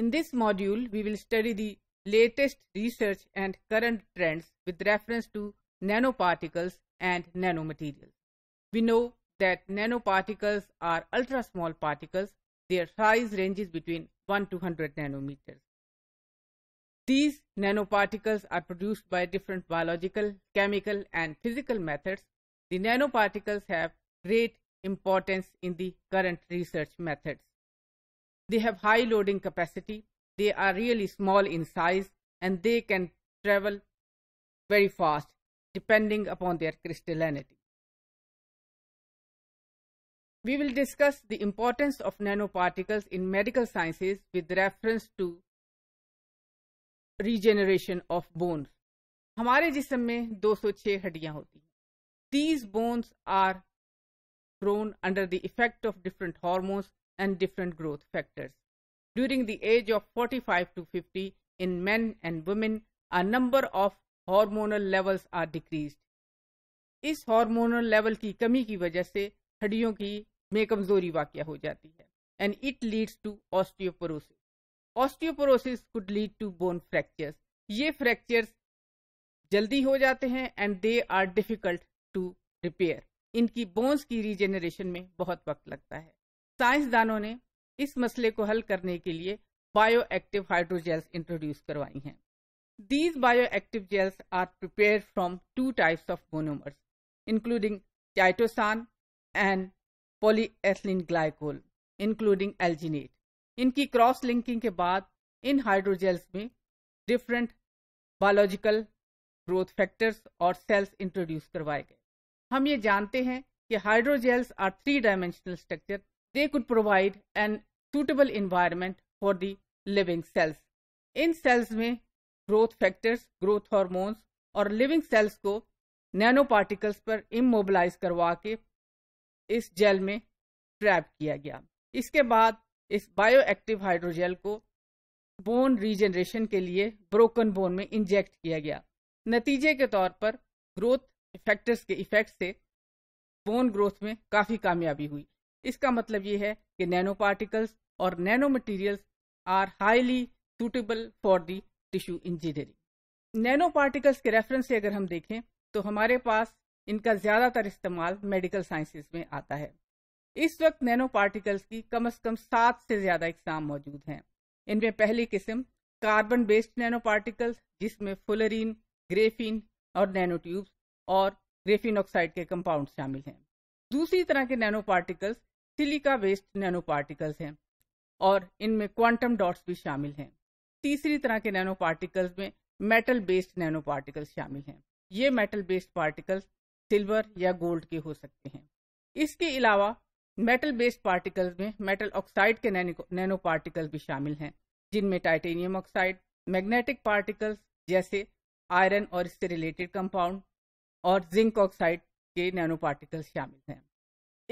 In this module, we will study the latest research and current trends with reference to nanoparticles and nanomaterials. We know that nanoparticles are ultra small particles. Their size ranges between 1 to 100 nanometers. These nanoparticles are produced by different biological, chemical and physical methods. The nanoparticles have great importance in the current research methods. They have high loading capacity, they are really small in size, and they can travel very fast depending upon their crystallinity. We will discuss the importance of nanoparticles in medical sciences with reference to regeneration of bones. हमारे जिसम में 206 हड्डियां होती हैं These bones are grown under the effect of different hormones and different growth factors. During the age of 45 to 50, in men and women, a number of hormonal levels are decrease इस hormonal level की कमी की वजह से हड्डियों की में कमजोरी वाक़ हो जाती है and it leads to osteoporosis osteoporosis could lead to bone fractures ये फ्रैक्चर्स जल्दी हो जाते हैं and they are difficult to repair इनकी बोन्स की रीजेनरेशन में बहुत वक्त लगता है साइंसदानों ने इस मसले को हल करने के लिए बायो एक्टिव हाइड्रोजेल्स इंट्रोड्यूस करवाई हैं these bio active gels are prepare from two types of monomers including chitosan and polyethylene glycol including alginate इनकी क्रॉस लिंकिंग के बाद इन हाइड्रोजेल्स में डिफरेंट बायोलॉजिकल ग्रोथ फैक्टर्स और सेल्स इंट्रोड्यूस करवाए गए हम ये जानते हैं कि hydrogels are three dimensional structure they could provide an suitable environment for the living cells. इन cells में growth factors, growth hormones और living cells को नैनो पार्टिकल्स पर इमोबलाइज करवा के इस जेल में ट्रैप किया गया इसके बाद इस बायो एक्टिव हाइड्रोजेल को बोन रीजनरेशन के लिए ब्रोकन बोन में इंजेक्ट किया गया नतीजे के तौर पर ग्रोथ फैक्टर्स के इफेक्ट से बोन ग्रोथ में काफ़ी कामयाबी हुई इसका मतलब ये है कि नैनो पार्टिकल्स और nano materials are highly suitable for the tissue engineering nano particles के रेफरेंस से अगर हम देखें तो हमारे पास इनका ज़्यादातर इस्तेमाल मेडिकल साइंसेज में आता है इस वक्त नैनो पार्टिकल्स की कम अज कम सात से ज़्यादा इकसाम मौजूद हैं इनमें पहली किस्म कार्बन बेस्ड नैनो पार्टिकल्स जिसमें फुलरीन ग्रेफिन और नैनो ट्यूब्स और ग्रेफिन ऑक्साइड के कंपाउंड शामिल हैं दूसरी तरह के nano particles silica based nano particles हैं और इनमें क्वांटम डॉट्स भी शामिल हैं तीसरी तरह के नैनो पार्टिकल्स में मेटल बेस्ड नैनो पार्टिकल्स शामिल हैं ये मेटल बेस्ड पार्टिकल्स सिल्वर या गोल्ड के हो सकते हैं इसके अलावा मेटल बेस्ड पार्टिकल्स में मेटल ऑक्साइड के नैनो पार्टिकल्स भी शामिल हैं जिनमें टाइटेनियम ऑक्साइड मैग्नेटिक पार्टिकल्स जैसे आयरन और इससे रिलेटेड कंपाउंड और जिंक ऑक्साइड के नैनो पार्टिकल्स शामिल हैं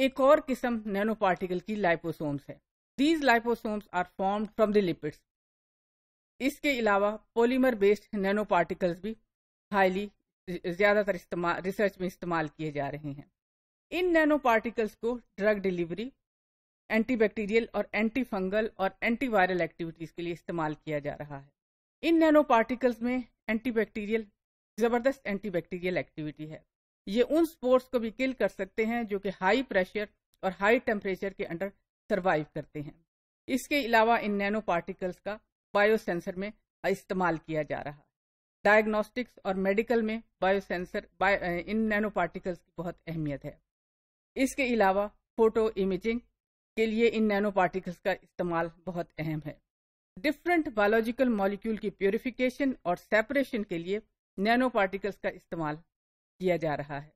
एक और किस्म नैनो पार्टिकल की लाइपोसोम्स है these liposomes are form from the lipids इसके अलावा पॉलीमर बेस्ड नैनो पार्टिकल्स भी हाईली ज़्यादातर इस्तेमाल रिसर्च में इस्तेमाल किए जा रहे हैं इन नैनो पार्टिकल्स को ड्रग डिलीवरी एंटीबैक्टीरियल और एंटी फंगल और एंटीवायरल एक्टिविटीज़ के लिए इस्तेमाल किया जा रहा है इन नैनो पार्टिकल्स में एंटीबैक्टीरियल ज़बरदस्त एंटीबैक्टीरियल एक्टिविटी है ये उन स्पोर्ट्स को भी किल कर सकते हैं जो कि हाई प्रेशर और हाई टेम्परेचर के अंडर सर्वाइव करते हैं इसके अलावा इन नैनो पार्टिकल्स का बायोसेंसर में इस्तेमाल किया जा रहा है डायग्नोस्टिक्स और मेडिकल में बायोसेंसर बायो, इन नैनो पार्टिकल्स की बहुत अहमियत है इसके अलावा फोटो इमेजिंग के लिए इन नैनो पार्टिकल्स का इस्तेमाल बहुत अहम है डिफरेंट बायोलॉजिकल मॉलिक्यूल की प्योरिफिकेशन और सेपरेशन के लिए नैनो पार्टिकल्स का इस्तेमाल किया जा रहा है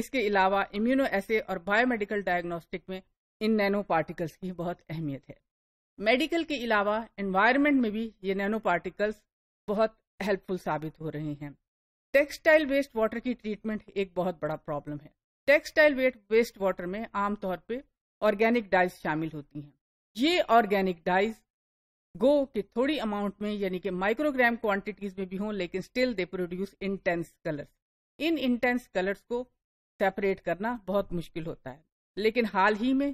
इसके अलावा इम्यूनो एसे और बायोमेडिकल डायग्नोस्टिक में इन नैनो पार्टिकल्स की बहुत अहमियत है मेडिकल के अलावा एनवायरनमेंट में भी ये नैनो पार्टिकल्स बहुत हेल्पफुल साबित हो रहे हैं टेक्सटाइल वेस्ट वाटर की ट्रीटमेंट एक बहुत बड़ा प्रॉब्लम है टेक्सटाइल वेट वेस्ट वाटर में आमतौर पर ऑर्गेनिक डाइज शामिल होती हैं ये ऑर्गेनिक डाइज गो के थोड़ी अमाउंट में यानी कि माइक्रोग्राम क्वांटिटीज में भी हों लेकिन still they produce intense colours इन इंटेंस कलर्स को सेपरेट करना बहुत मुश्किल होता है लेकिन हाल ही में आ,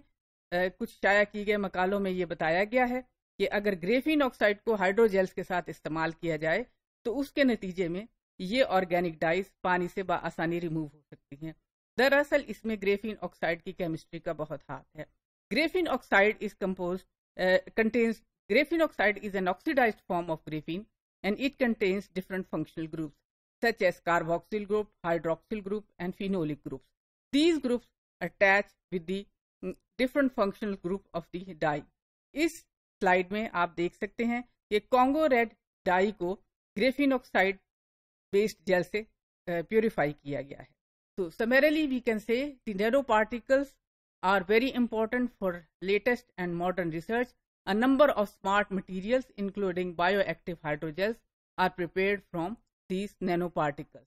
कुछ शाया किए गए मकालों में ये बताया गया है कि अगर ग्रेफिन ऑक्साइड को हाइड्रोजेल्स के साथ इस्तेमाल किया जाए तो उसके नतीजे में ये ऑर्गेनिक डाइस पानी से आसानी रिमूव हो सकती हैं दरअसल इसमें ग्रेफिन ऑक्साइड की केमिस्ट्री का बहुत हाथ है graphene oxide is compose contains graphene oxide is an oxidise form of graphene and it contains different functional groups such as carboxyl group, hydroxyl group and phenolic groups. These groups attach with the different functional group of the dye. इस slide में आप देख सकते हैं कि Congo red dye को graphene oxide based gel से purify kiya gaya hai so summarily we can say the nano particles are very important for latest and modern research. A number of smart materials including bioactive hydrogels are prepared from these nanoparticles.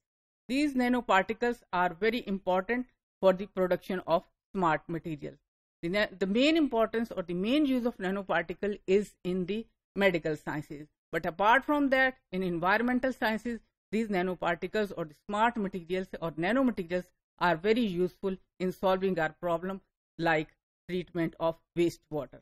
These nanoparticles are very important for the production of smart materials. The, the main importance or the main use of nanoparticle is in the medical sciences. But apart from that, in environmental sciences, these nanoparticles or the smart materials or nanomaterials are very useful in solving our problem like treatment of wastewater.